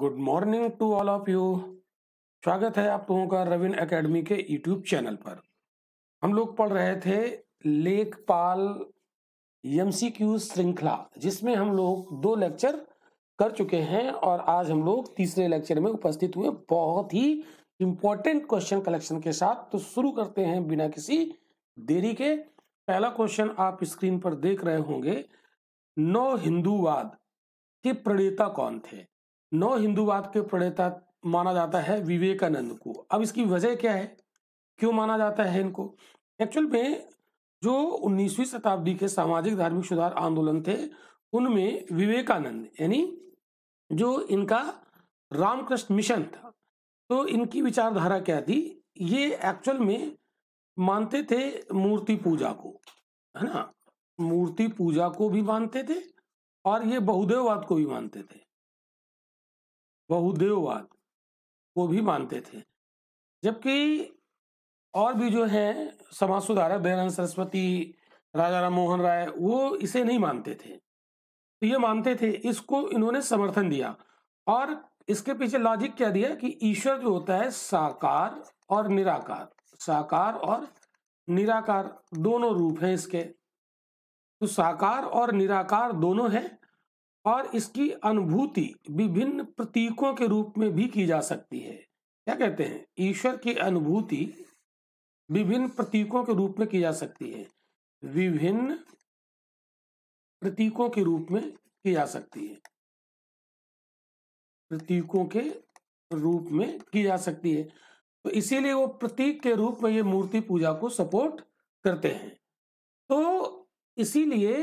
good morning to all of you स्वागत है आप लोगों का रविन एकेडमी के यूट्यूब चैनल पर हम लोग पढ़ रहे थे लेखपाल एमसीक्यू श्रृंखला जिसमें हम लोग दो लेक्चर कर चुके हैं और आज हम लोग तीसरे लेक्चर में उपस्थित हुए बहुत ही इंपॉर्टेंट क्वेश्चन कलेक्शन के साथ तो शुरू करते हैं बिना किसी देरी के पहला क्वेश्चन आप स्क्रीन पर देख रहे होंगे नौ हिंदूवाद के प्रणेता कौन थे नौ हिंदूवाद के प्रणेता माना जाता है विवेकानंद को अब इसकी वजह क्या है क्यों माना जाता है इनको एक्चुअल में जो 19वीं शताब्दी के सामाजिक धार्मिक सुधार आंदोलन थे उनमें विवेकानंद यानी जो इनका रामकृष्ण मिशन था तो इनकी विचारधारा क्या थी ये एक्चुअल में मानते थे मूर्ति पूजा को है ना मूर्ति पूजा को भी मानते थे और ये बहुदेववाद को भी मानते थे बहुदेववाद वो भी मानते थे जबकि और भी जो है समाज सुधारक दयानंद सरस्वती राजा राम मोहन राय वो इसे नहीं मानते थे तो ये मानते थे इसको इन्होंने समर्थन दिया और इसके पीछे लॉजिक क्या दिया कि ईश्वर जो होता है साकार और निराकार साकार और निराकार दोनों रूप हैं इसके तो साकार और निराकार दोनों है और इसकी अनुभूति विभिन्न प्रतीकों के रूप में भी की जा सकती है क्या कहते हैं ईश्वर की अनुभूति विभिन्न प्रतीकों के रूप में की जा सकती है विभिन्न प्रतीकों के रूप में की जा सकती है प्रतीकों के रूप में की जा सकती है तो इसीलिए वो प्रतीक के रूप में ये मूर्ति पूजा को सपोर्ट करते हैं तो इसीलिए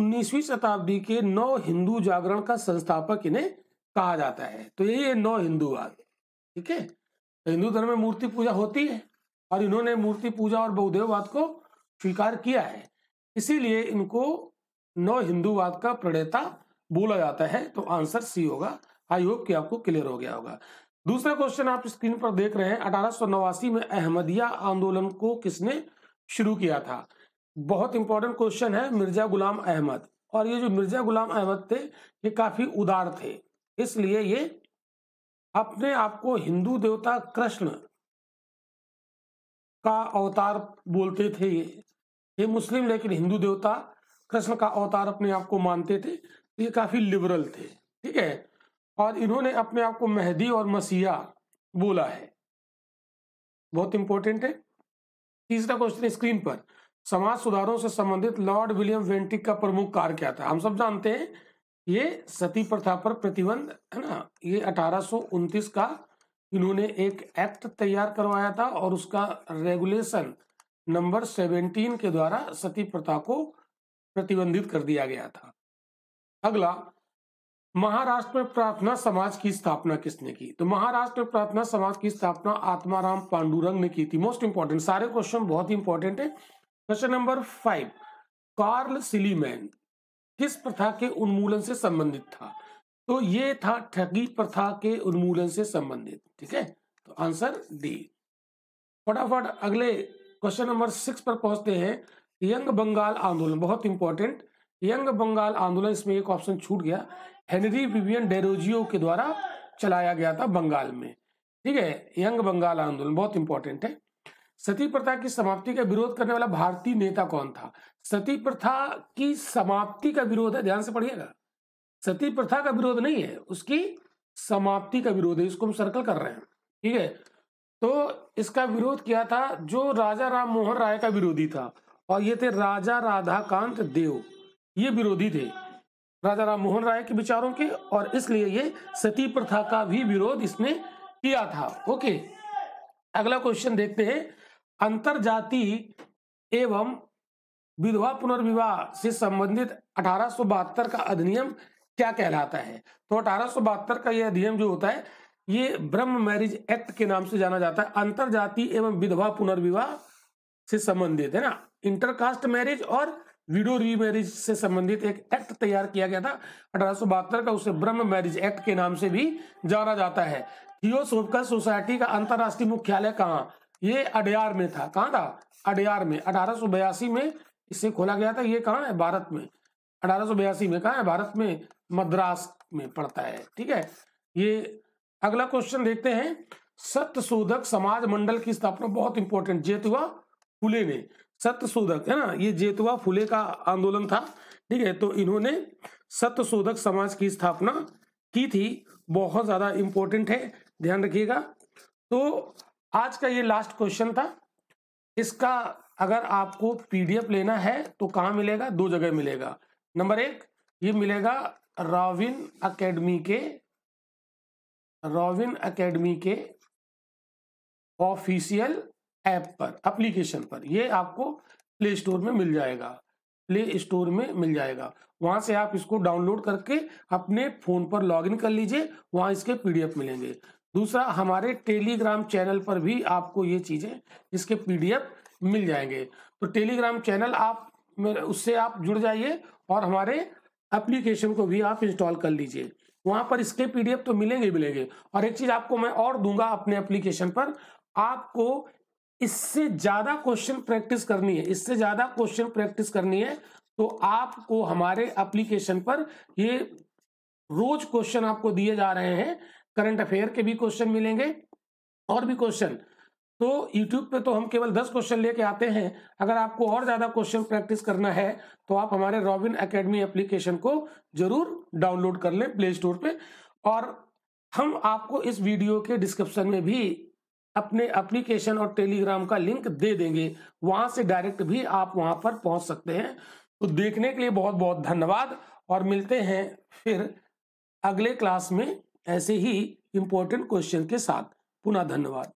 19वीं शताब्दी के नौ हिंदू जागरण का संस्थापक इन्हें कहा जाता है तो ये नौ हिंदू आ गए ठीक है तो हिंदू धर्म में मूर्ति पूजा होती है और इन्होंने मूर्ति पूजा और बहुदेववाद को स्वीकार किया है इसीलिए इनको नौ हिंदूवाद का प्रणेता बोला जाता है तो आंसर सी होगा आई होप कि आपको क्लियर हो गया होगा दूसरा क्वेश्चन आप स्क्रीन पर देख रहे हैं अठारह में अहमदिया आंदोलन को किसने शुरू किया था बहुत इंपॉर्टेंट क्वेश्चन है मिर्जा गुलाम अहमद और ये जो मिर्जा गुलाम अहमद थे ये काफी उदार थे इसलिए ये अपने आप को हिंदू देवता कृष्ण का अवतार बोलते थे ये ये मुस्लिम लेकिन हिंदू देवता कृष्ण का अवतार अपने आप को मानते थे ये काफी लिबरल थे ठीक है और इन्होंने अपने आप को मेहदी और मसीहा बोला है बहुत इंपॉर्टेंट है तीसरा क्वेश्चन स्क्रीन पर समाज सुधारों से संबंधित लॉर्ड विलियम वेंटिक का प्रमुख कार्य क्या था हम सब जानते हैं ये सती प्रथा पर प्रतिबंध है ना ये अठारह का इन्होंने एक एक्ट तैयार करवाया था और उसका रेगुलेशन नंबर 17 के द्वारा सती प्रथा को प्रतिबंधित कर दिया गया था अगला महाराष्ट्र में प्रार्थना समाज की स्थापना किसने की तो महाराष्ट्र में प्रार्थना समाज की स्थापना आत्माराम पांडुरंग ने की थी मोस्ट इंपॉर्टेंट सारे क्वेश्चन बहुत ही इंपॉर्टेंट है क्वेश्चन नंबर फाइव कार्ल सिलीमैन किस प्रथा के उन्मूलन से संबंधित था तो ये था ठगी प्रथा के उन्मूलन से संबंधित ठीक है तो आंसर डी फटाफट अगले क्वेश्चन नंबर सिक्स पर पहुंचते हैं यंग बंगाल आंदोलन बहुत इंपॉर्टेंट यंग बंगाल आंदोलन इसमें एक ऑप्शन छूट गया हेनरी विवियन डेरोजियो के द्वारा चलाया गया था बंगाल में ठीक है यंग बंगाल आंदोलन बहुत इंपॉर्टेंट है सती प्रथा की समाप्ति का विरोध करने वाला भारतीय नेता कौन था सती प्रथा की समाप्ति का विरोध है ध्यान से पढ़िएगा सती प्रथा का विरोध नहीं है उसकी समाप्ति का विरोध है इसको हम सर्कल कर रहे हैं ठीक है तो इसका विरोध किया था जो राजा राम मोहन राय का विरोधी था और ये थे राजा राधाकांत देव ये विरोधी थे राजा राम मोहन राय के विचारों के और इसलिए ये सती प्रथा का भी विरोध इसने किया था ओके अगला क्वेश्चन देखते हैं अंतर्जातीय एवं विधवा पुनर्विवाह से संबंधित अठारह का अधिनियम क्या कहलाता है तो अठारह का यह अधिनियम जो होता है ये ब्रह्म मैरिज एक्ट के नाम से जाना जाता है अंतर्जातीय एवं विधवा पुनर्विवाह से संबंधित है ना इंटरकास्ट मैरिज और विडो रीमैरिज से संबंधित एक एक्ट तैयार किया गया था अठारह का उसे ब्रह्म मैरिज एक्ट के नाम से भी जाना जाता है थियोसोफिकल सोसाइटी का अंतर्राष्ट्रीय मुख्यालय कहाँ ये अडयार में था कहाँ था अडयार में अठारह में इसे खोला गया था ये कहाँ है भारत में अठारह में कहाँ है भारत में मद्रास में पड़ता है ठीक है ये अगला क्वेश्चन देखते हैं सत्य शोधक समाज मंडल की स्थापना बहुत इंपॉर्टेंट जेतुआ फुले ने सत्य शोधक है ना ये जेतुआ फुले का आंदोलन था ठीक है तो इन्होंने सत्य शोधक समाज की स्थापना की थी बहुत ज्यादा इंपॉर्टेंट है ध्यान रखिएगा तो आज का ये लास्ट क्वेश्चन था इसका अगर आपको पीडीएफ लेना है तो कहाँ मिलेगा दो जगह मिलेगा नंबर एक ये मिलेगा रॉविन एकेडमी के रॉविन एकेडमी के ऑफिशियल ऐप पर एप्लीकेशन पर ये आपको प्ले स्टोर में मिल जाएगा प्ले स्टोर में मिल जाएगा वहां से आप इसको डाउनलोड करके अपने फोन पर लॉगिन कर लीजिए वहां इसके पीडीएफ मिलेंगे दूसरा हमारे टेलीग्राम चैनल पर भी आपको ये चीज़ें इसके पीडीएफ मिल जाएंगे तो टेलीग्राम चैनल आप उससे आप जुड़ जाइए और हमारे एप्लीकेशन को भी आप इंस्टॉल कर लीजिए वहां पर इसके पीडीएफ तो मिलेंगे मिलेंगे और एक चीज आपको मैं और दूंगा अपने एप्लीकेशन पर आपको इससे ज्यादा क्वेश्चन प्रैक्टिस करनी है इससे ज्यादा क्वेश्चन प्रैक्टिस करनी है तो आपको हमारे एप्लीकेशन पर ये रोज क्वेश्चन आपको दिए जा रहे हैं करंट अफेयर के भी क्वेश्चन मिलेंगे और भी क्वेश्चन तो YouTube पे तो हम केवल 10 क्वेश्चन लेके आते हैं अगर आपको और ज़्यादा क्वेश्चन प्रैक्टिस करना है तो आप हमारे रॉबिन एकेडमी एप्लीकेशन को जरूर डाउनलोड कर लें प्ले स्टोर पे और हम आपको इस वीडियो के डिस्क्रिप्शन में भी अपने एप्लीकेशन और टेलीग्राम का लिंक दे देंगे वहां से डायरेक्ट भी आप वहां पर पहुंच सकते हैं तो देखने के लिए बहुत बहुत धन्यवाद और मिलते हैं फिर अगले क्लास में ऐसे ही इंपॉर्टेंट क्वेश्चन के साथ पुनः धन्यवाद